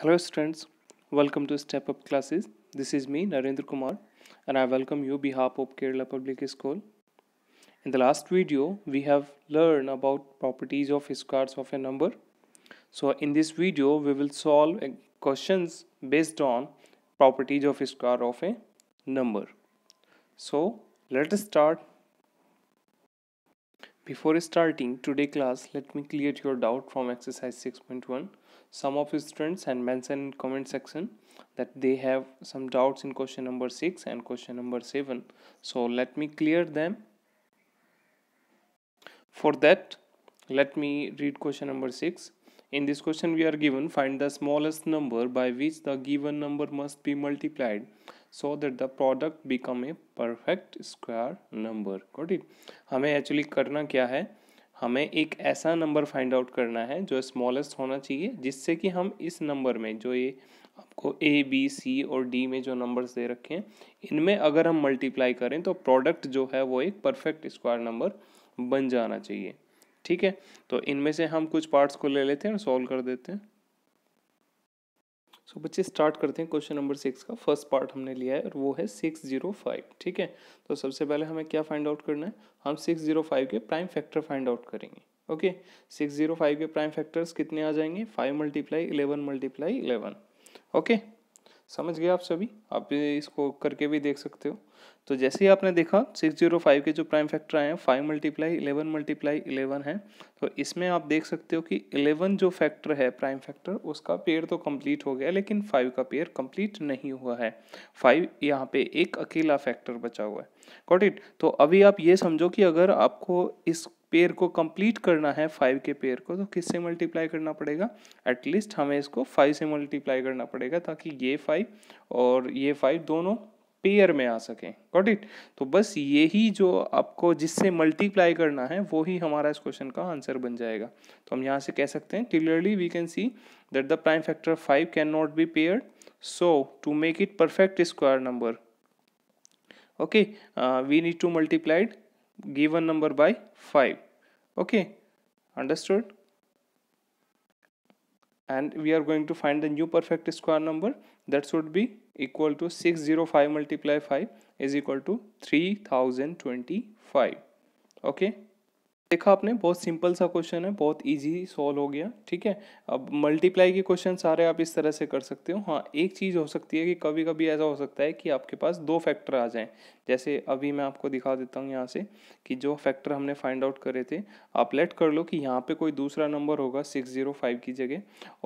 Hello students, welcome to Step Up Classes. This is me Narendra Kumar and I welcome you behalf of Kerala Public School. In the last video, we have learned about properties of squares of a number. So in this video, we will solve questions based on properties of square of a number. So let us start. Before starting today class, let me clear your doubt from exercise 6.1 some of his students and mentioned in comment section that they have some doubts in question number 6 and question number 7 so let me clear them for that let me read question number 6 in this question we are given find the smallest number by which the given number must be multiplied so that the product become a perfect square number got it हमें actually करना क्या है हमें एक ऐसा number find out करना है जो स्मॉलेस्ट होना चाहिए जिससे कि हम इस नंबर में जो ये आपको ए बी सी और डी में जो नंबर्स दे रखे हैं इनमें अगर हम मल्टीप्लाई करें तो प्रोडक्ट जो है वो एक परफेक्ट स्क्वायर नंबर बन जाना चाहिए ठीक है तो इनमें से हम कुछ पार्ट्स को ले लेते हैं और सॉल्व कर देते हैं सो so, बच्चे स्टार्ट करते हैं क्वेश्चन नंबर सिक्स का फर्स्ट पार्ट हमने लिया है और वो है सिक्स जीरो फाइव ठीक है तो सबसे पहले हमें क्या फाइंड आउट करना है हम सिक्स जीरो फाइव के प्राइम फैक्टर फाइंड आउट करेंगे ओके सिक्स जीरो फाइव के प्राइम फैक्टर्स कितने आ जाएंगे five multiply eleven multiply eleven okay समझ गए आप सभी आप इसको करके भी देख सकते हो तो जैसे ही आपने देखा सिक्स जीरो फाइव के जो प्राइम फैक्टर आए हैं five multiply eleven multiply eleven है तो इसमें आप देख सकते हो कि इलेवन जो फैक्टर है प्राइम फैक्टर उसका पेयर तो कंप्लीट हो गया लेकिन फाइव का पेयर कंप्लीट नहीं हुआ है फाइव यहाँ पे एक अकेला फैक्टर बचा हुआ है कॉट इट तो अभी आप ये समझो कि अगर आपको इस पेयर को कंप्लीट करना है फाइव के पेयर को तो किससे मल्टीप्लाई करना पड़ेगा एटलीस्ट हमें इसको फाइव से मल्टीप्लाई करना पड़ेगा ताकि ये फाइव और ये फाइव दोनों पेयर में आ सकें गॉट इट तो बस यही जो आपको जिससे मल्टीप्लाई करना है वो ही हमारा इस क्वेश्चन का आंसर बन जाएगा तो हम यहाँ से कह सकते हैं clearly we can see that the prime factor five can not be pair so to make it perfect square number okay we need to multiplied given number by 5 okay understood and we are going to find the new perfect square number that should be equal to 605 multiply 5 is equal to 3025 okay देखा आपने बहुत simple सा question है बहुत easy solve हो गया ठीक है अब मल्टीप्लाई के क्वेश्चन सारे आप इस तरह से कर सकते हो हाँ एक चीज़ हो सकती है कि कभी कभी ऐसा हो सकता है कि आपके पास दो फैक्टर आ जाएं जैसे अभी मैं आपको दिखा देता हूँ यहाँ से कि जो फैक्टर हमने फाइंड आउट करे थे आप लेट कर लो कि यहाँ पे कोई दूसरा नंबर होगा सिक्स ज़ीरो फाइव की जगह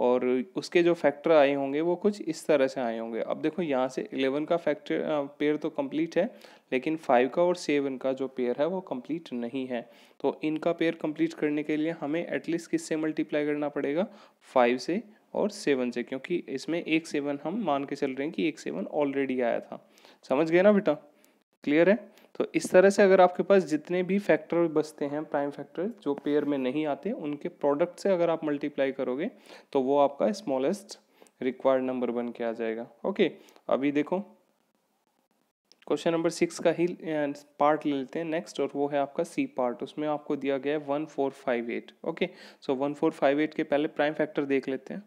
और उसके जो फैक्टर आए होंगे वो कुछ इस तरह से आए होंगे अब देखो यहाँ से एलेवन का फैक्टर पेयर तो कम्प्लीट है लेकिन फाइव का और सेवन का जो पेयर है वो कम्प्लीट नहीं है तो इनका पेयर कम्प्लीट करने के लिए हमें एटलीस्ट किससे मल्टीप्लाई करना पड़ेगा फाइव से और सेवन से क्योंकि इसमें एक सेवन हम मान के चल रहे हैं कि एक सेवन ऑलरेडी आया था समझ गए ना बेटा क्लियर है तो इस तरह से अगर आपके पास जितने भी फैक्टर बचते हैं प्राइम फैक्टर जो पेयर में नहीं आते उनके प्रोडक्ट से अगर आप मल्टीप्लाई करोगे तो वो आपका स्मॉलेस्ट रिक्वायर्ड नंबर बन के आ जाएगा ओके अभी देखो क्वेश्चन नंबर सिक्स का ही पार्ट ले लेते हैं नेक्स्ट और वो है आपका सी पार्ट उसमें आपको दिया गया है one four five eight okay so one four five eight के पहले प्राइम फैक्टर देख लेते हैं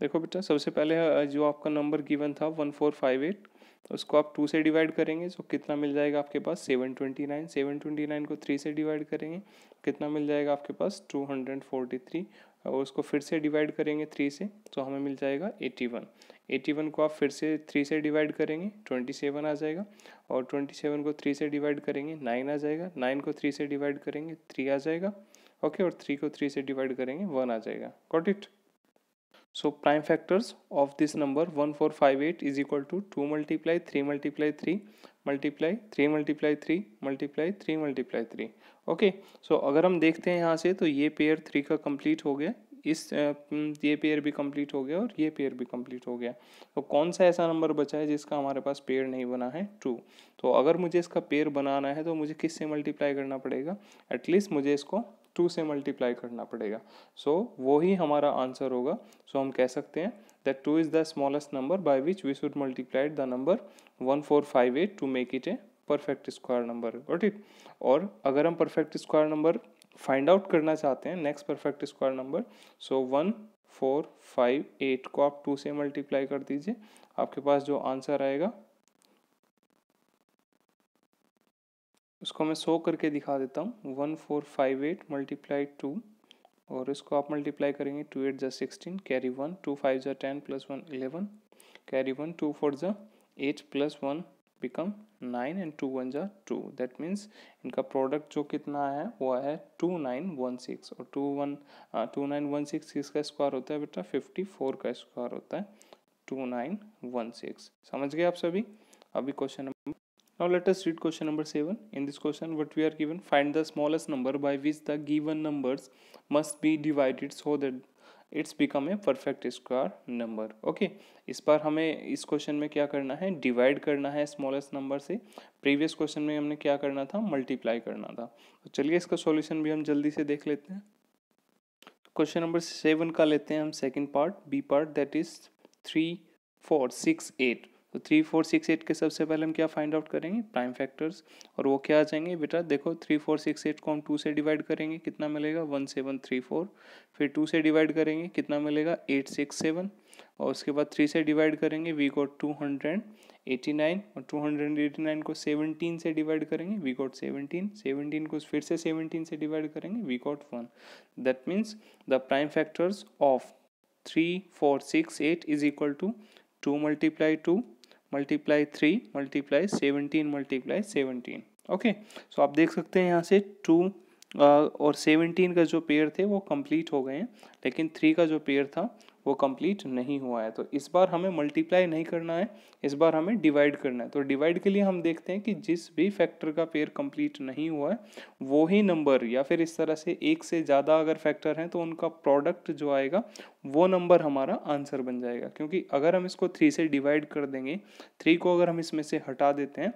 देखो बेटा सबसे पहले जो आपका नंबर गिवन था वन फोर फाइव एट उसको आप टू से डिवाइड करेंगे तो कितना मिल जाएगा आपके पास seven twenty nine seven twenty nine को थ्री से डिवाइड करेंगे कितना मिल जाएगा आपके पास टू हंड्रेड फोर्टी थ्री और उसको फिर से डिवाइड करेंगे थ्री से तो हमें मिल जाएगा एटी वन एटी वन को आप फिर से थ्री से डिवाइड करेंगे ट्वेंटी सेवन आ जाएगा और ट्वेंटी सेवन को थ्री से डिवाइड करेंगे नाइन आ जाएगा नाइन को थ्री से डिवाइड करेंगे थ्री आ जाएगा ओके और थ्री को थ्री से डिवाइड करेंगे वन आ जाएगा got it So prime factors of this number 1458 is equal to 2 multiply 3 multiply 3 multiply 3 multiply 3 multiply 3 multiply 3 okay so अगर हम देखते हैं यहाँ से तो ये पेयर थ्री का कंप्लीट हो गया इस ये पेयर भी कंप्लीट हो गया और ये पेयर भी कंप्लीट हो गया तो कौन सा ऐसा नंबर बचा है जिसका हमारे पास पेयर नहीं बना है टू तो अगर मुझे इसका पेयर बनाना है तो मुझे किससे मल्टीप्लाई करना पड़ेगा एटलीस्ट मुझे इसको टू से मल्टीप्लाई करना पड़ेगा सो so, वो ही हमारा आंसर होगा सो so, हम कह सकते हैं that two is the smallest number by which we should multiplied the number one four five eight to make it a perfect square number what it और अगर हम perfect square number find out करना चाहते हैं next perfect square number so one four five eight को आप to से multiply कर दीजिए आपके पास जो आंसर आएगा उसको मैं सो करके दिखा देता हूँ one four five eight multiply two और इसको आप मल्टीप्लाई करेंगे टू एट जै sixteen carry one two five जै ten plus one eleven carry one two four जै eight plus one become nine and two one जै टू दैट मीन्स इनका product जो कितना है वो है टू नाइन वन सिक्स और टू वन हाँ, टू नाइन वन सिक्स किसका स्क्वायर होता है बेटा फिफ्टी फोर का स्क्वायर होता है टू नाइन वन सिक्स समझ गए आप सभी अभी question Now let us read question number 7. In this question what we are given find the smallest number by which the given numbers must be divided so that it's become a perfect square number. Okay. इस पर हमें इस question में क्या करना है divide करना है स्मॉलेस्ट नंबर से प्रीवियस क्वेश्चन में हमने क्या करना था मल्टीप्लाई करना था तो चलिए इसका सॉल्यूशन भी हम जल्दी से देख लेते हैं क्वेश्चन नंबर सेवन का लेते हैं हम second part B part that is three four six eight तो थ्री फोर सिक्स एट के सबसे पहले हम क्या फाइंड आउट करेंगे प्राइम फैक्टर्स और वो क्या आ जाएंगे बेटा देखो थ्री फोर सिक्स एट को हम टू से डिवाइड करेंगे कितना मिलेगा वन सेवन थ्री फोर फिर टू से डिवाइड करेंगे कितना मिलेगा एट सिक्स सेवन और उसके बाद थ्री से डिवाइड करेंगे we got two hundred eighty nine और टू हंड्रेड एटी नाइन को सेवनटीन से डिवाइड करेंगे वी गोट सेवनटीन सेवनटीन को फिर से सेवनटीन से डिवाइड करेंगे we got one that means the prime factors of three four six eight is equal to two multiply two multiply three multiply seventeen multiply seventeen okay so आप देख सकते हैं यहाँ से टू uh, और seventeen का जो पेयर थे वो कंप्लीट हो गए हैं लेकिन थ्री का जो पेयर था वो कंप्लीट नहीं हुआ है तो इस बार हमें मल्टीप्लाई नहीं करना है इस बार हमें डिवाइड करना है तो डिवाइड के लिए हम देखते हैं कि जिस भी फैक्टर का पेयर कंप्लीट नहीं हुआ है वो ही नंबर या फिर इस तरह से एक से ज़्यादा अगर फैक्टर हैं तो उनका प्रोडक्ट जो आएगा वो नंबर हमारा आंसर बन जाएगा क्योंकि अगर हम इसको थ्री से डिवाइड कर देंगे थ्री को अगर हम इसमें से हटा देते हैं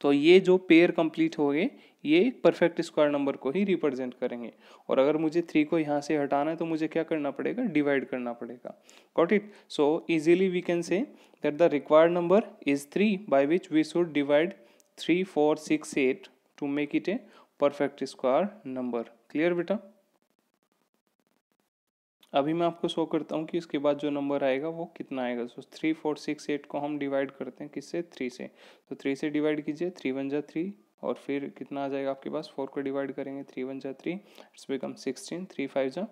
तो ये जो पेयर कंप्लीट हो गए ये एक परफेक्ट स्क्वायर नंबर को ही रिप्रेजेंट करेंगे और अगर मुझे थ्री को यहाँ से हटाना है तो मुझे क्या करना पड़ेगा डिवाइड करना पड़ेगा got it so easily we can say that the required number is three by which we should divide three four six eight to make it a perfect square number clear बेटा अभी मैं आपको show करता हूँ कि इसके बाद जो नंबर आएगा वो कितना आएगा so three four six eight को हम डिवाइड करते हैं किससे थ्री से तो थ्री से डिवाइड कीजिए थ्री वन जा थ्री और फिर कितना आ जाएगा आपके पास फोर को डिवाइड करेंगे थ्री वन जै three it's become sixteen three five जा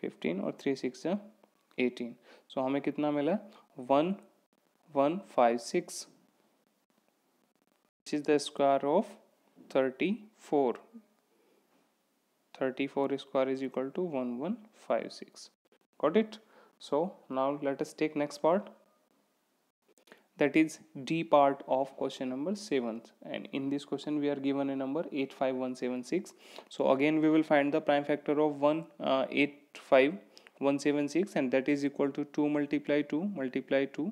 फिफ्टीन और थ्री सिक्स जा एटीन सो हमें कितना मिला one one five six is the square of thirty four thirty four square is equal to one one five six got it so now let us take next part that is d part of question number 7 and in this question we are given a number 85176 so again we will find the prime factor of 1 uh, 85176 and that is equal to 2 multiply 2 multiply 2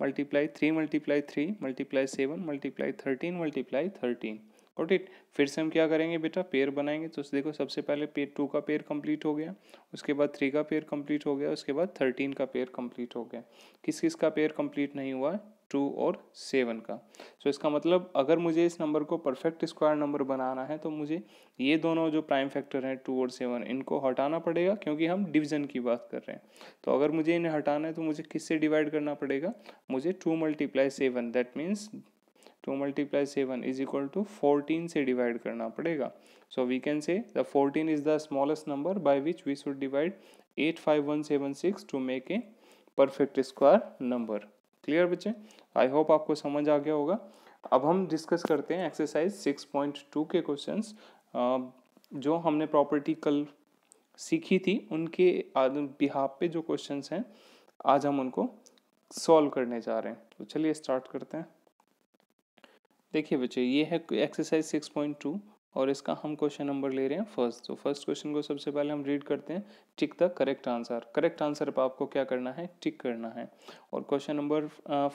multiply 3 multiply 3 multiply 7 multiply 13 multiply 13 got it फिर से हम क्या करेंगे बेटा pair बनाएंगे तो देखो सबसे पहले पेयर टू का पेयर कंप्लीट हो गया उसके बाद थ्री का पेयर कंप्लीट हो गया उसके बाद थर्टीन का पेयर कंप्लीट हो गया किस किस का पेयर कंप्लीट नहीं हुआ टू और सेवन का सो so, इसका मतलब अगर मुझे इस नंबर को परफेक्ट स्क्वायर नंबर बनाना है तो मुझे ये दोनों जो प्राइम फैक्टर हैं टू और सेवन इनको हटाना पड़ेगा क्योंकि हम डिवीजन की बात कर रहे हैं तो अगर मुझे इन्हें हटाना है तो मुझे किससे डिवाइड करना पड़ेगा मुझे two multiply seven that means two multiply seven is equal to fourteen से डिवाइड करना पड़ेगा so we can say the fourteen is the smallest number by which we should divide eight five one seven six to make a perfect square number clear बच्चे I hope आपको समझ आ गया होगा अब हम डिस्कस करते हैं एक्सरसाइज सिक्स पॉइंट टू के क्वेश्चन जो हमने प्रॉपर्टी कल सीखी थी उनके बिहाब पे जो क्वेश्चन हैं आज हम उनको सॉल्व करने जा रहे हैं तो चलिए स्टार्ट करते हैं देखिए बच्चे ये है एक्सरसाइज सिक्स पॉइंट टू और इसका हम क्वेश्चन नंबर ले रहे हैं फर्स्ट तो फर्स्ट क्वेश्चन को सबसे पहले हम रीड करते हैं tick the correct answer correct answer पर आपको क्या करना है टिक करना है और क्वेश्चन नंबर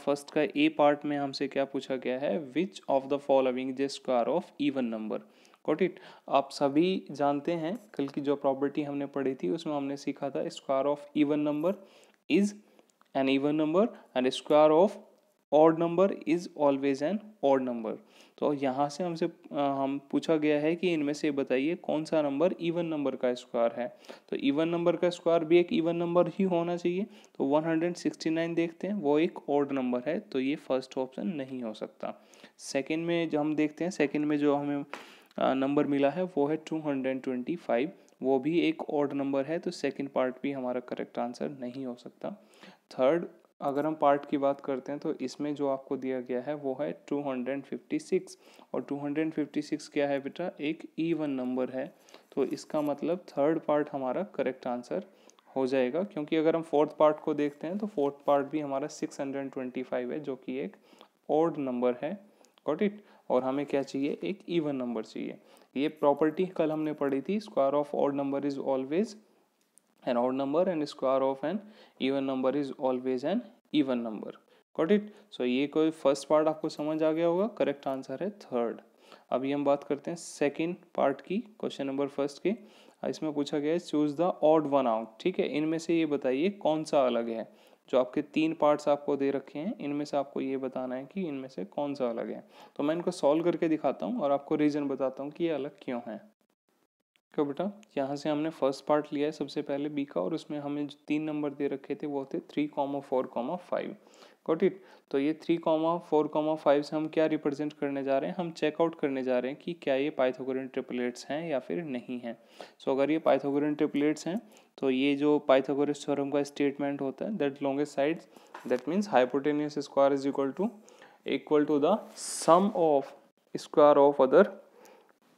फर्स्ट का ए पार्ट में हमसे क्या पूछा गया है which of the following square of even number got it आप सभी जानते हैं कल की जो प्रॉपर्टी हमने पढ़ी थी उसमें हमने सीखा था square of even number is an even number and square of odd number is always an odd number तो यहाँ से हमसे हम पूछा गया है कि इनमें से बताइए कौन सा नंबर इवन नंबर का स्क्वायर है तो इवन नंबर का स्क्वायर भी एक इवन नंबर ही होना चाहिए तो 169 देखते हैं वो एक ऑड नंबर है तो ये फर्स्ट ऑप्शन नहीं हो सकता सेकेंड में जो हम देखते हैं सेकेंड में जो हमें नंबर मिला है वो है टू वो भी एक ऑड नंबर है तो सेकेंड पार्ट भी हमारा करेक्ट आंसर नहीं हो सकता थर्ड अगर हम पार्ट की बात करते हैं तो इसमें जो आपको दिया गया है वो है टू फिफ्टी सिक्स और टू हंड्रेड फिफ्टी सिक्स क्या है बेटा एक ईवन नंबर है तो इसका मतलब थर्ड पार्ट हमारा करेक्ट आंसर हो जाएगा क्योंकि अगर हम फोर्थ पार्ट को देखते हैं तो फोर्थ पार्ट भी हमारा सिक्स हंड्रेड ट्वेंटी फाइव है जो कि एक ऑड नंबर है गॉट इट और हमें क्या चाहिए एक ईवन नंबर चाहिए ये प्रॉपर्टी कल हमने पढ़ी थी square of odd number is always an odd number and square of an even number is always an even number got it so ये कोई फर्स्ट पार्ट आपको समझ आ गया होगा करेक्ट आंसर है थर्ड अभी हम बात करते हैं सेकेंड पार्ट की क्वेश्चन नंबर फर्स्ट की इसमें पूछा गया है choose the odd one out ठीक है इनमें से ये बताइए कौन सा अलग है जो आपके तीन पार्ट्स आपको दे रखे हैं इनमें से आपको ये बताना है कि इनमें से कौन सा अलग है तो मैं इनको सॉल्व करके दिखाता हूँ और आपको रीज़न बताता हूँ कि ये अलग क्यों है क्यों बेटा यहाँ से हमने फर्स्ट पार्ट लिया है सबसे पहले बी का और उसमें हमें जो तीन नंबर दे रखे थे वो थे three comma four comma five got it तो ये three comma four comma five से हम क्या रिप्रेजेंट करने जा रहे हैं हम चेकआउट करने जा रहे हैं कि क्या ये पाइथागोरियन ट्रिपलेट्स हैं या फिर नहीं हैं सो so, अगर ये पाइथागोरियन ट्रिपलेट्स हैं तो ये जो पाइथागोरस थ्योरम का स्टेटमेंट होता है that longest sides that means hypotenuse square is equal to equal to the sum of square of other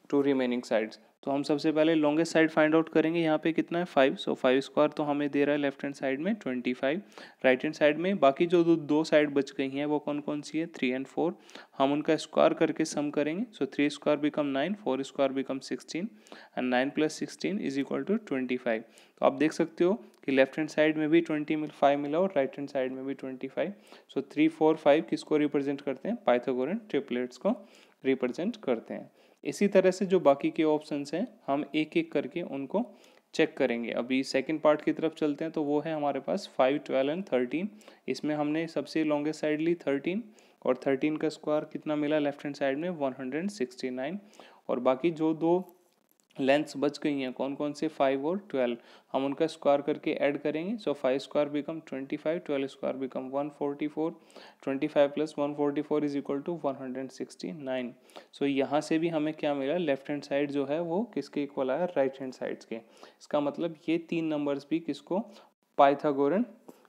two remaining sides तो हम सबसे पहले लॉन्गेस्ट साइड फाइंड आउट करेंगे यहाँ पे कितना है फाइव सो फाइव स्क्वायर तो हमें दे रहा है लेफ्ट हैंड साइड में twenty five right hand side में बाकी जो दो, दो साइड बच गई हैं वो कौन कौन सी है थ्री एंड फोर हम उनका स्क्वायर करके सम करेंगे so three square become nine four square become sixteen and nine plus sixteen is equal to twenty five तो आप देख सकते हो कि लेफ्ट हैंड साइड में भी ट्वेंटी मिल फाइव मिला और राइट हैंड साइड में भी twenty five so three four five किसको रिप्रेजेंट करते हैं पाइथागोरन ट्रिपलेट्स को रिप्रेजेंट करते हैं इसी तरह से जो बाकी के ऑप्शंस हैं हम एक एक करके उनको चेक करेंगे अभी सेकंड पार्ट की तरफ चलते हैं तो वो है हमारे पास फाइव ट्वेल्व एंड थर्टीन इसमें हमने सबसे लॉन्गेस्ट साइड ली थर्टीन और थर्टीन का स्क्वायर कितना मिला लेफ्ट हैंड साइड में वन हंड्रेड सिक्सटी नाइन और बाकी जो दो लेंथ्स बच गई हैं कौन कौन से फाइव और ट्वेल्व हम उनका स्क्वायर करके ऐड करेंगे so five square become twenty five twelve square become one forty four twenty five plus one forty four is equal to one hundred sixty nine so यहाँ से भी हमें क्या मिला लेफ्ट हैंड साइड जो है वो किसके इक्वल आया राइट हैंड साइड के इसका मतलब ये तीन नंबर्स भी किसको पाइथागोरन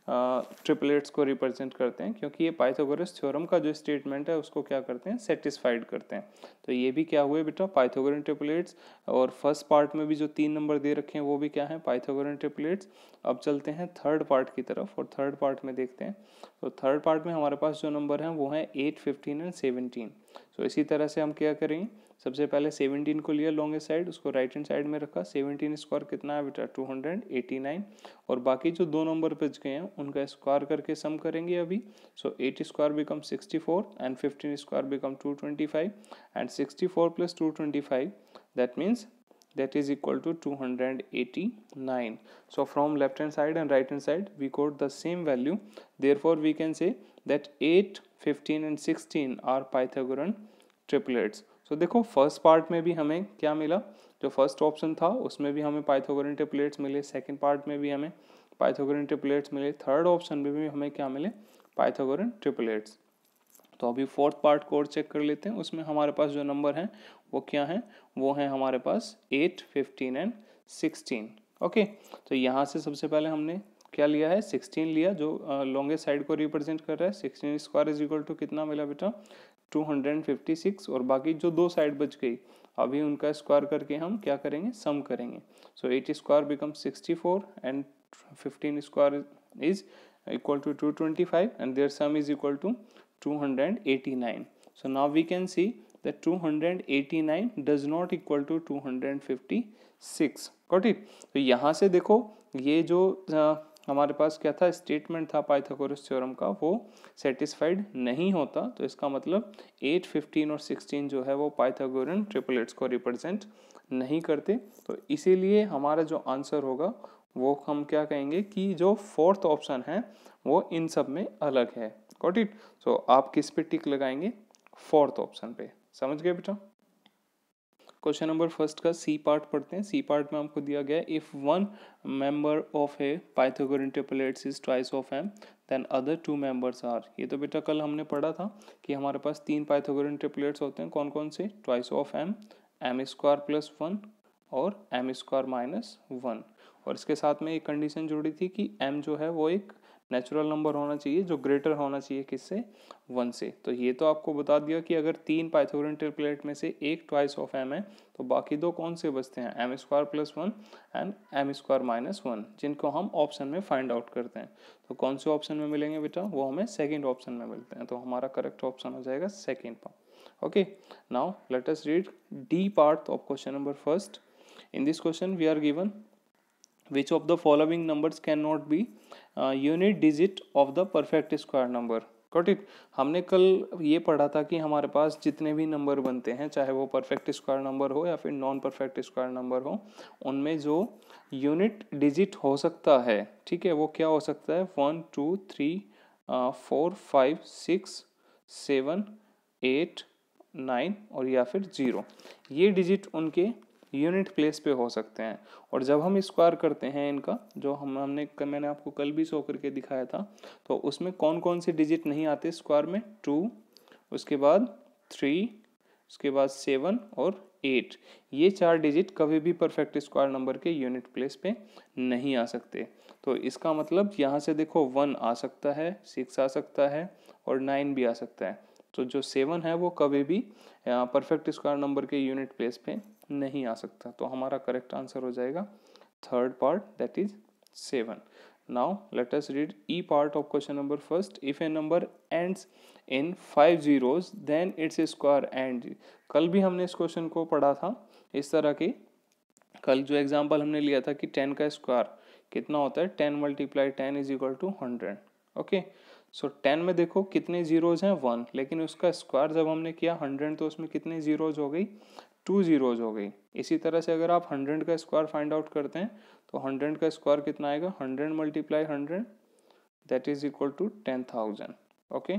ट्रिपलेट्स को रिप्रेजेंट करते हैं क्योंकि ये पाइथागोरस थ्योरम का जो स्टेटमेंट है उसको क्या करते हैं सेटिस्फाइड करते हैं तो ये भी क्या हुए बेटा पाइथागोरन ट्रिपलेट्स और फर्स्ट पार्ट में भी जो तीन नंबर दे रखे हैं वो भी क्या है पाइथागोरन ट्रिपलेट्स अब चलते हैं थर्ड पार्ट की तरफ और थर्ड पार्ट में देखते हैं तो थर्ड पार्ट में हमारे पास जो नंबर हैं वो हैं एट फिफ्टीन एंड सेवनटीन तो इसी तरह से हम क्या करेंगे सबसे पहले सेवनटीन को लिया लॉन्गेस्ट साइड उसको राइट हैंड साइड में रखा सेवनटीन स्क्वायर कितना है बेटा टू हंड्रेड एटी नाइन और बाकी जो दो नंबर बच गए हैं उनका स्क्वायर करके सम करेंगे अभी so eight square become sixty four and fifteen square become two twenty five and sixty four plus two twenty five that means that is equal to two hundred eighty nine so from left hand side and right hand side we got the same value therefore we can say that eight fifteen and sixteen are Pythagorean triplets तो देखो first part में भी हमें क्या मिला जो first option था उसमें भी हमें पाइथोग्रेन टेपलेट्स मिले सेकेंड पार्ट में भी हमें पाइथोग्रेन टेपलेट्स मिले थर्ड ऑप्शन में भी हमें क्या मिले पाइथोग्रेन टेपलेट्स तो अभी फोर्थ पार्ट को और चेक कर लेते हैं उसमें हमारे पास जो नंबर हैं वो क्या हैं वो हैं हमारे पास eight fifteen and sixteen okay तो यहाँ से सबसे पहले हमने क्या लिया है सिक्सटीन लिया जो लॉन्गेस्ट साइड को रिप्रेजेंट कर रहा है sixteen square is equal to कितना मिला बेटा 256 और बाकी जो दो साइड बच गई अभी उनका स्क्वायर करके हम क्या करेंगे सम करेंगे so eight square become sixty four and fifteen square is equal to two twenty five and their sum is equal to two hundred eighty nine so now we can see the 289 hundred does not equal to two hundred fifty six got it तो यहाँ से देखो ये जो हमारे पास क्या था statement था पाइथागोरस थ्योरम का वो सेटिस्फाइड नहीं होता तो इसका मतलब एट फिफ्टीन और सिक्सटीन जो है वो पाइथागोरियन ट्रिपलेट्स को रिप्रेजेंट नहीं करते तो इसीलिए हमारा जो आंसर होगा वो हम क्या कहेंगे कि जो फोर्थ ऑप्शन है वो इन सब में अलग है कॉट इट सो आप किस पे टिक लगाएंगे फोर्थ ऑप्शन पे समझ गए बेटा क्वेश्चन नंबर फर्स्ट का सी पार्ट पढ़ते हैं सी पार्ट में हमको दिया गया if one member of a Pythagorean triplets is twice of m then other two members are ये तो बेटा कल हमने पढ़ा था कि हमारे पास तीन पाइथागोरियन ट्रिपलेट्स होते हैं कौन कौन से twice of m m square plus one और एम स्क्वायर माइनस वन और इसके साथ में एक कंडीशन जुड़ी थी कि एम जो है वो एक नेचुरल नंबर होना चाहिए जो ग्रेटर होना चाहिए किससे वन से तो ये तो आपको बता दिया कि अगर तीन पाइथागोरियन ट्रिपलेट में से एक ट्वाइस ऑफ एम है तो बाकी दो कौन से बचते हैं m square plus one and m square minus one जिनको हम ऑप्शन में फाइंड आउट करते हैं तो कौन से ऑप्शन में मिलेंगे बेटा वो हमें सेकेंड ऑप्शन में मिलते हैं तो हमारा करेक्ट ऑप्शन हो जाएगा second part okay now let us read D part of question number first in this question we are given which of the following numbers cannot be uh, unit digit of the perfect square number got it हमने कल ये पढ़ा था कि हमारे पास जितने भी number बनते हैं चाहे वो परफेक्ट स्क्वायर नंबर हो या फिर नॉन परफेक्ट स्क्वायर नंबर हो उनमें जो यूनिट डिजिट हो सकता है ठीक है वो क्या हो सकता है one two three four five six seven eight nine और या फिर ज़ीरो ये डिजिट उनके यूनिट प्लेस पे हो सकते हैं और जब हम स्क्वायर करते हैं इनका जो हम हमने मैंने आपको कल भी सो करके दिखाया था तो उसमें कौन कौन से डिजिट नहीं आते स्क्वायर में टू उसके बाद थ्री उसके बाद सेवन और एट ये चार डिजिट कभी भी परफेक्ट स्क्वायर नंबर के यूनिट प्लेस पे नहीं आ सकते तो इसका मतलब यहाँ से देखो वन आ सकता है सिक्स आ सकता है और नाइन भी आ सकता है तो जो सेवन है वो कभी भी परफेक्ट स्क्वायर नंबर के यूनिट प्लेस पे नहीं आ सकता तो हमारा करेक्ट आंसर हो जाएगा third part that is seven now let us read E part of question number first if a number ends in five zeros then its square and कल भी हमने इस क्वेश्चन को पढ़ा था इस तरह की कल जो एग्जाम्पल हमने लिया था कि टेन का स्क्वायर कितना होता है ten multiply ten is equal to hundred okay so ten में देखो कितने जीरोज हैं वन लेकिन उसका स्क्वायर जब हमने किया हंड्रेड तो उसमें कितने जीरोज हो गई टू ज़ीरोज़ हो गई इसी तरह से अगर आप हंड्रेड का स्क्वायर फाइंड आउट करते हैं तो हंड्रेड का स्क्वायर कितना आएगा hundred multiply hundred that is equal to ten thousand okay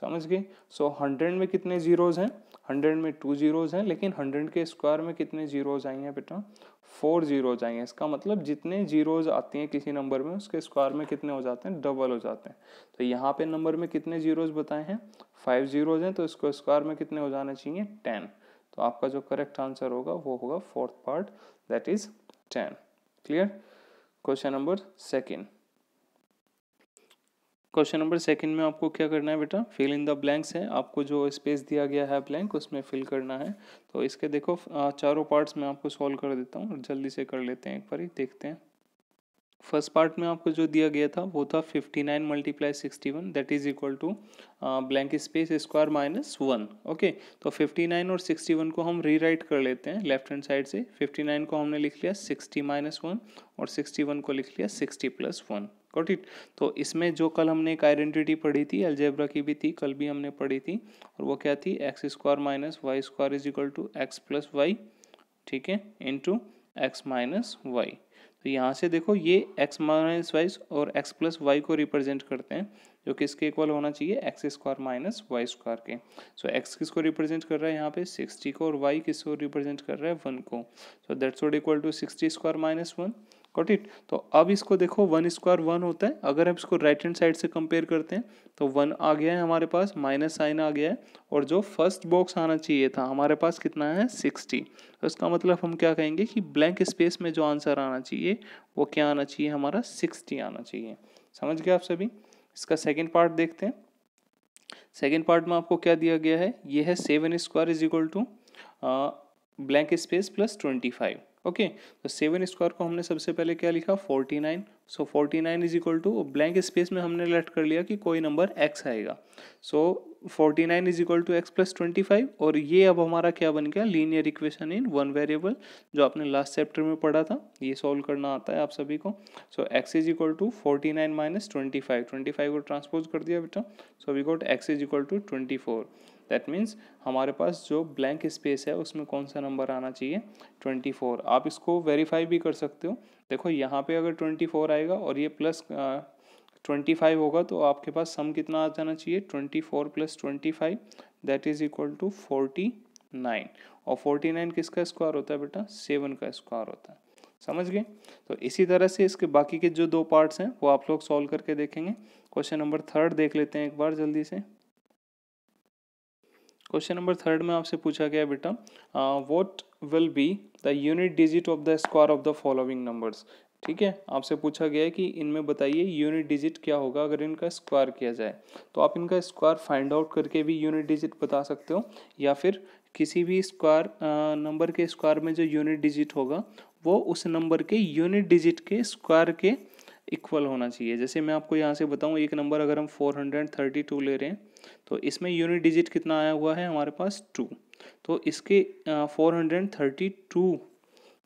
समझ गए सो हंड्रेड में कितने ज़ीरोज़ हैं हंड्रेड में टू ज़ीरोज़ हैं लेकिन हंड्रेड के स्क्वायर में कितने ज़ीरोज़ आई हैं बेटा फोर ज़ीरोज़ आई हैं इसका मतलब जितने ज़ीरोज़ आती हैं किसी नंबर में उसके स्क्वायर में कितने हो जाते हैं डबल हो जाते हैं तो यहाँ पे नंबर में कितने ज़ीरोज़ बताए हैं फाइव ज़ीरोज़ हैं तो इसको स्क्वायर में कितने हो जाना चाहिए टेन तो आपका जो करेक्ट आंसर होगा वो होगा fourth part that is ten clear question number second question number second में आपको क्या करना है बेटा फिल इन द ब्लैंक्स है आपको जो स्पेस दिया गया है ब्लैंक उसमें फिल करना है तो इसके देखो चारों पार्ट्स में आपको सॉल्व कर देता हूँ जल्दी से कर लेते हैं एक बार ही देखते हैं फर्स्ट पार्ट में आपको जो दिया गया था वो था fifty nine multiply sixty one that is equal to blank space square minus one okay तो फिफ्टी नाइन और सिक्सटी वन को हम रीराइट कर लेते हैं लेफ्ट हैंड साइड से फिफ्टी नाइन को हमने लिख लिया सिक्सटी माइनस वन और सिक्सटी वन को लिख लिया sixty plus one got it तो इसमें जो कल हमने एक आइडेंटिटी पढ़ी थी अल्जेब्रा की भी थी कल भी हमने पढ़ी थी और वो क्या थी x square minus y square is equal to x plus y ठीक है इंटू एक्स माइनस वाई तो यहाँ से देखो ये एक्स माइनस वाई और एक्स प्लस वाई को रिप्रेजेंट करते हैं जो कि इसके इक्वल होना चाहिए x square minus y square के सो so, किस किसको रिप्रेजेंट कर रहा है यहाँ पे सिक्सटी को और वाई किसको रिप्रेजेंट कर रहा है वन को so that's what equal to sixty square minus one got it तो अब इसको देखो वन स्क्वायर वन होता है अगर हम इसको राइट हैंड साइड से कंपेयर करते हैं तो वन आ गया है हमारे पास माइनस साइन आ गया है और जो फर्स्ट बॉक्स आना चाहिए था हमारे पास कितना है सिक्सटी तो इसका मतलब हम क्या कहेंगे कि ब्लैंक स्पेस में जो आंसर आना चाहिए वो क्या आना चाहिए हमारा सिक्सटी आना चाहिए समझ गया आप सभी इसका सेकेंड पार्ट देखते हैं सेकेंड पार्ट में आपको क्या दिया गया है ये है seven square is equal to blank space plus twenty five okay तो सेवन स्क्वायर को हमने सबसे पहले क्या लिखा forty nine so forty nine is equal to blank space में हमने लेट कर लिया कि कोई नंबर एक्स आएगा so forty nine is equal to x plus twenty five और ये अब हमारा क्या बन गया linear equation in one variable जो आपने लास्ट चैप्टर में पढ़ा था ये सॉल्व करना आता है आप सभी को so x is equal to forty nine minus twenty five twenty five को ट्रांसपोज कर दिया बेटा so we got x is equal to twenty four that means हमारे पास जो ब्लैंक स्पेस है उसमें कौन सा नंबर आना चाहिए ट्वेंटी फोर आप इसको वेरीफाई भी कर सकते हो देखो यहाँ पे अगर ट्वेंटी फोर आएगा और ये प्लस ट्वेंटी फाइव होगा तो आपके पास सम कितना आ जाना चाहिए twenty four plus twenty five that is equal to forty nine और फोर्टी नाइन किसका स्क्वायर होता है बेटा सेवन का स्क्वायर होता है समझ गए तो इसी तरह से इसके बाकी के जो दो पार्ट्स हैं वो आप लोग सॉल्व करके देखेंगे क्वेश्चन नंबर थर्ड देख लेते हैं एक बार जल्दी से क्वेश्चन नंबर थर्ड में आपसे पूछा गया बेटा what will be the unit digit of the square of the following numbers ठीक है आपसे पूछा गया है कि इनमें बताइए यूनिट डिजिट क्या होगा अगर इनका स्क्वायर किया जाए तो आप इनका स्क्वायर फाइंड आउट करके भी यूनिट डिजिट बता सकते हो या फिर किसी भी स्क्वायर नंबर के स्क्वायर में जो यूनिट डिजिट होगा वो उस नंबर के यूनिट डिजिट के स्क्वायर के इक्वल होना चाहिए जैसे मैं आपको यहाँ से बताऊँ एक नंबर अगर हम फोर हंड्रेड थर्टी टू ले रहे हैं तो इसमें यूनिट डिजिट कितना आया हुआ है हमारे पास टू तो इसके फोर हंड्रेड थर्टी टू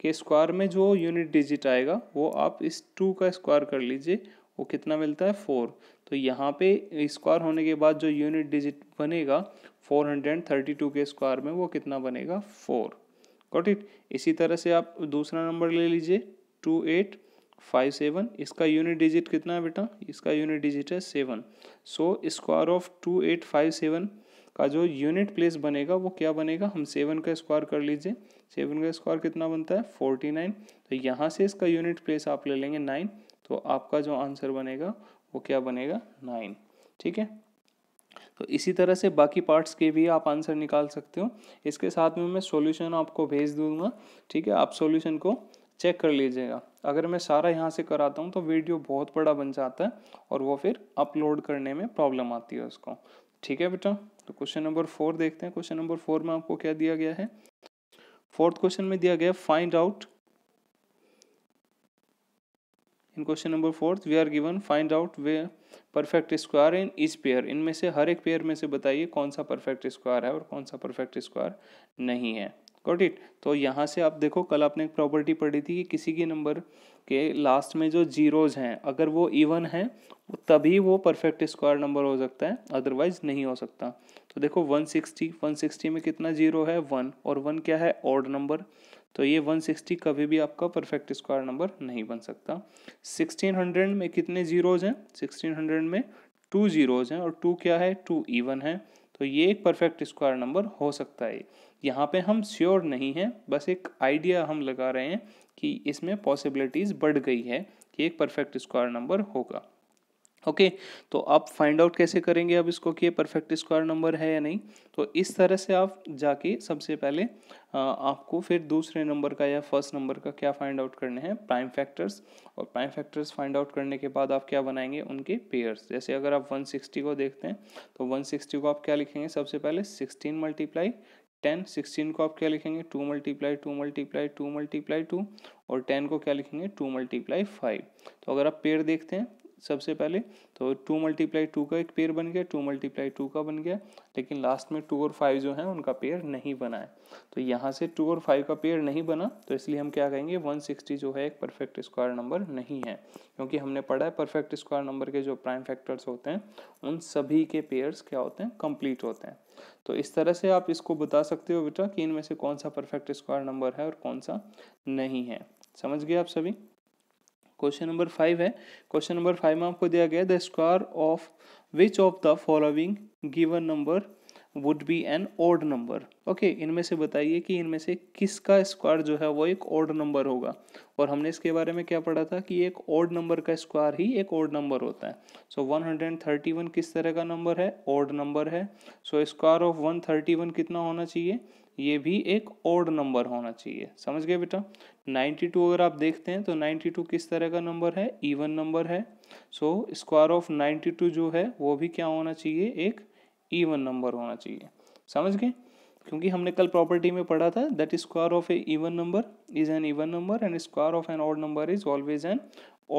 के स्क्वायर में जो यूनिट डिजिट आएगा वो आप इस टू का स्क्वायर कर लीजिए वो कितना मिलता है फोर तो यहाँ पे स्क्वायर होने के बाद जो यूनिट डिजिट बनेगा फोर हंड्रेड थर्टी टू के स्क्वायर में वो कितना बनेगा फोर गॉट इट इसी तरह से आप दूसरा नंबर ले लीजिए टू एट फाइव सेवन इसका यूनिट डिजिट कितना है बेटा इसका यूनिट डिजिट है seven so square of two eight five seven का जो यूनिट प्लेस बनेगा वो क्या बनेगा हम सेवन का स्क्वायर कर लीजिए सेवन का स्क्वायर कितना बनता है फोर्टी नाइन तो यहाँ से इसका यूनिट प्लेस आप ले लेंगे नाइन तो आपका जो आंसर बनेगा वो क्या बनेगा नाइन ठीक है तो इसी तरह से बाकी पार्ट्स के भी आप आंसर निकाल सकते हो इसके साथ में मैं सॉल्यूशन आपको भेज दूंगा ठीक है आप सॉल्यूशन को चेक कर लीजिएगा अगर मैं सारा यहाँ से कराता हूँ तो वीडियो बहुत बड़ा बन जाता है और वो फिर अपलोड करने में प्रॉब्लम आती है उसको ठीक है बेटा तो क्वेश्चन नंबर फोर देखते हैं क्वेश्चन नंबर फोर में आपको क्या दिया गया है फोर्थ क्वेश्चन में दिया गया find out in question number fourth we are given find out way perfect square in this pair इनमें से हर एक पेयर में से बताइए कौन सा परफेक्ट स्क्वायर है और कौन सा परफेक्ट स्क्वायर नहीं है गॉट इट तो यहाँ से आप देखो कल आपने एक प्रॉपर्टी पढ़ी थी कि किसी के नंबर के लास्ट में जो जीरोज हैं अगर वो इवन है तभी वो परफेक्ट स्क्वायर नंबर हो सकता है अदरवाइज नहीं हो सकता तो देखो 160 160 में कितना जीरो है वन और वन क्या है ऑड नंबर तो ये 160 कभी भी आपका परफेक्ट स्क्वायर नंबर नहीं बन सकता 1600 में कितने जीरोज हैं 1600 में टू जीरोज हैं और टू क्या है टू इवन है तो ये एक परफेक्ट स्क्वायर नंबर हो सकता है यहाँ पे हम श्योर नहीं हैं बस एक आइडिया हम लगा रहे हैं कि इसमें पॉसिबिलिटीज़ बढ़ गई है कि एक परफेक्ट स्क्वायर नंबर होगा ओके तो आप फाइंड आउट कैसे करेंगे अब इसको कि परफेक्ट स्क्वायर नंबर है या नहीं तो इस तरह से आप जाके सबसे पहले आपको फिर दूसरे नंबर का या फर्स्ट नंबर का क्या फाइंड आउट करने हैं प्राइम फैक्टर्स और प्राइम फैक्टर्स फाइंड आउट करने के बाद आप क्या बनाएंगे उनके पेयर्स जैसे अगर आप 160 को देखते हैं तो 160 को आप क्या लिखेंगे सबसे पहले 16 मल्टीप्लाई टेन सिक्सटीन को आप क्या लिखेंगे two multiply two multiply two multiply two और टेन को क्या लिखेंगे टू मल्टीप्लाई फाइव तो अगर आप पेड़ देखते हैं सबसे पहले तो टू मल्टीप्लाई टू का एक पेयर बन गया टू मल्टीप्लाई टू का बन गया लेकिन लास्ट में टू और फाइव जो है उनका पेयर नहीं बना है तो यहाँ से टू और फाइव का पेयर नहीं बना तो इसलिए हम क्या कहेंगे वन सिक्सटी जो है एक परफेक्ट स्क्वायर नंबर नहीं है क्योंकि हमने पढ़ा है परफेक्ट स्क्वायर नंबर के जो प्राइम फैक्टर्स होते हैं उन सभी के पेयर्स क्या होते हैं कंप्लीट होते हैं तो इस तरह से आप इसको बता सकते हो बेटा कि इनमें से कौन सा परफेक्ट स्क्वायर नंबर है और कौन सा नहीं है समझ गए आप सभी क्वेश्चन नंबर फाइव है क्वेश्चन नंबर फाइव में आपको दिया गया the square of which of the following given number would be an odd number okay इनमें से बताइए कि इनमें से किसका स्क्वायर जो है वो एक ओड नंबर होगा और हमने इसके बारे में क्या पढ़ा था कि एक ओड नंबर का स्क्वायर ही एक ओड नंबर होता है so one hundred thirty one किस तरह का नंबर है ओड नंबर है so square of one thirty one कितना होना चाहिए ये भी एक ओड नंबर होना चाहिए समझ गए बेटा 92 अगर आप देखते हैं तो 92 किस तरह का नंबर है इवन नंबर है सो स्क्वायर ऑफ 92 जो है वो भी क्या होना चाहिए एक इवन नंबर होना चाहिए समझ गए क्योंकि हमने कल प्रॉपर्टी में पढ़ा था that square of a even number is an even number and square of an odd number is always an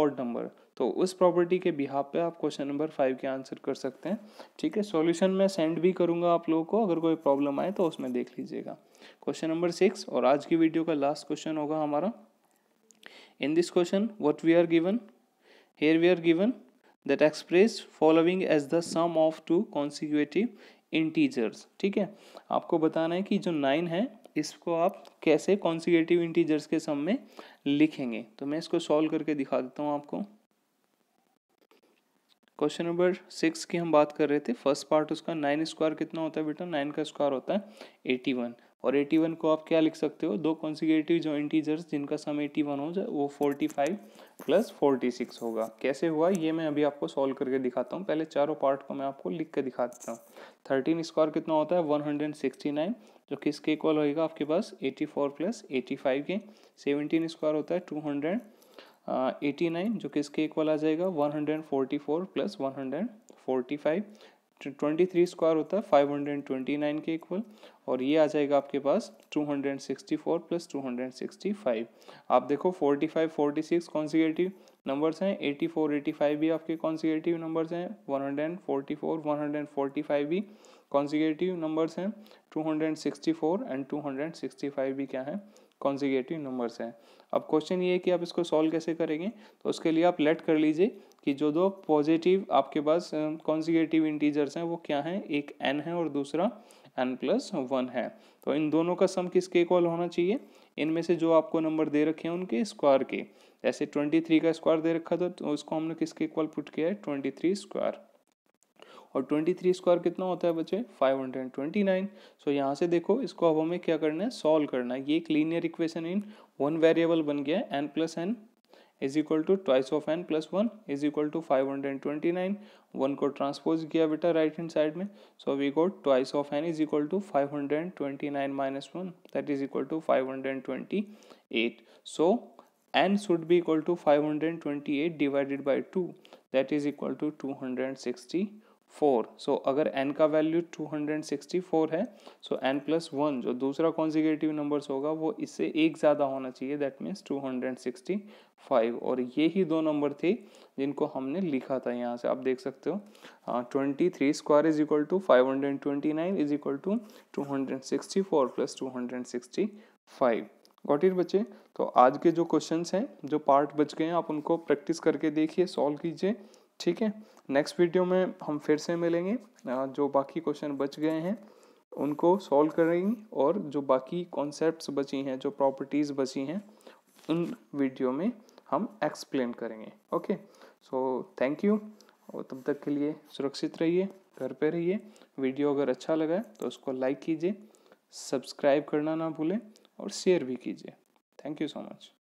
odd number तो उस प्रॉपर्टी के बिहा पे आप क्वेश्चन नंबर फाइव के आंसर कर सकते हैं ठीक है सॉल्यूशन मैं सेंड भी करूँगा आप लोगों को अगर कोई प्रॉब्लम आए तो उसमें देख लीजिएगा क्वेश्चन नंबर सिक्स और आज की वीडियो का लास्ट क्वेश्चन होगा हमारा in this question what we are given here we are given that express following as the sum of two consecutive integers ठीक है आपको बताना है कि जो नाइन है इसको आप कैसे कॉन्सिक्यूटिव इंटीजर्स के सम में लिखेंगे तो मैं इसको सॉल्व करके दिखा देता हूँ आपको क्वेश्चन नंबर सिक्स की हम बात कर रहे थे फर्स्ट पार्ट उसका नाइन स्क्वायर कितना होता है बेटा नाइन का स्क्वायर होता है एटी वन और एटी वन को आप क्या लिख सकते हो दो कॉन्सिक्यूटिव जो इंटीजर्स जिनका सम एटी वन हो जाए वो forty five plus forty six होगा कैसे हुआ ये मैं अभी आपको सॉल्व करके दिखाता हूँ पहले चारों पार्ट को मैं आपको लिख के दिखा देता हूँ थर्टीन स्क्वायर कितना होता है वन हंड्रेड सिक्सटी नाइन जो किसके इक्वल होएगा आपके पास eighty four plus eighty five के सेवनटीन स्क्वायर होता है टू हंड्रेड एटी नाइन जो कि इसके इक्वल आ जाएगा one hundred forty four plus one hundred forty five twenty three square होता है फाइव हंड्रेड ट्वेंटी नाइन के इक्वल और ये आ जाएगा आपके पास two hundred sixty four plus two hundred sixty five आप देखो forty five forty six consecutive numbers हैं एटी फोर एटी फाइव भी आपके कॉन्सिगेटिव नंबर्स हैं one hundred forty four one hundred forty five भी कॉन्सिगेटिव नंबर्स हैं to hundred sixty four and two hundred sixty five भी क्या है कॉन्जिगेटिव numbers हैं अब क्वेश्चन ये है कि आप इसको सॉल्व कैसे करेंगे तो उसके लिए आप लेट कर लीजिए कि जो दो पॉजिटिव आपके पास कॉन्जिगेटिव इंटीजर्स हैं वो क्या हैं एक एन है और दूसरा एन प्लस वन है तो इन दोनों का सम किसके इक्वल होना चाहिए इनमें से जो आपको नंबर दे रखे हैं उनके स्क्वायर के जैसे ट्वेंटी थ्री का स्क्वायर दे रखा था तो उसको हमने किसके इक्वल पुट किया है ट्वेंटी थ्री स्क्वायर और 23 स्क्वायर कितना होता है बच्चे 529 सो यहाँ से देखो इसको अब हमें क्या करना है सॉल्व करना है ये एक linear equation in one variable बन गया है n plus n is equal to twice of n plus one is equal to five hundred twenty nine one को ट्रांसपोज किया बेटा राइट हैंड साइड में so we got twice of n is equal to five hundred twenty nine minus one that is equal to five hundred twenty eight so n should be equal to five hundred twenty eight divided by two that is equal to two hundred sixty four so अगर n का value two hundred sixty four है so N plus one जो दूसरा कॉन्जिगेटिव numbers होगा वो इससे एक ज़्यादा होना चाहिए that means two hundred sixty five और ये ही दो नंबर थे जिनको हमने लिखा था यहाँ से आप देख सकते हो twenty three square is equal to five hundred twenty nine is equal to two hundred sixty four plus two hundred sixty five got it बच्चे तो आज के जो क्वेश्चन हैं जो पार्ट बच गए हैं आप उनको प्रैक्टिस करके देखिए सॉल्व कीजिए ठीक है नेक्स्ट वीडियो में हम फिर से मिलेंगे जो बाकी क्वेश्चन बच गए हैं उनको सॉल्व करेंगे और जो बाकी कॉन्सेप्ट्स बची हैं जो प्रॉपर्टीज़ बची हैं उन वीडियो में हम एक्सप्लेन करेंगे ओके सो थैंक यू और तब तक के लिए सुरक्षित रहिए घर पे रहिए वीडियो अगर अच्छा लगा है तो उसको लाइक कीजिए सब्सक्राइब करना ना भूलें और शेयर भी कीजिए थैंक यू सो मच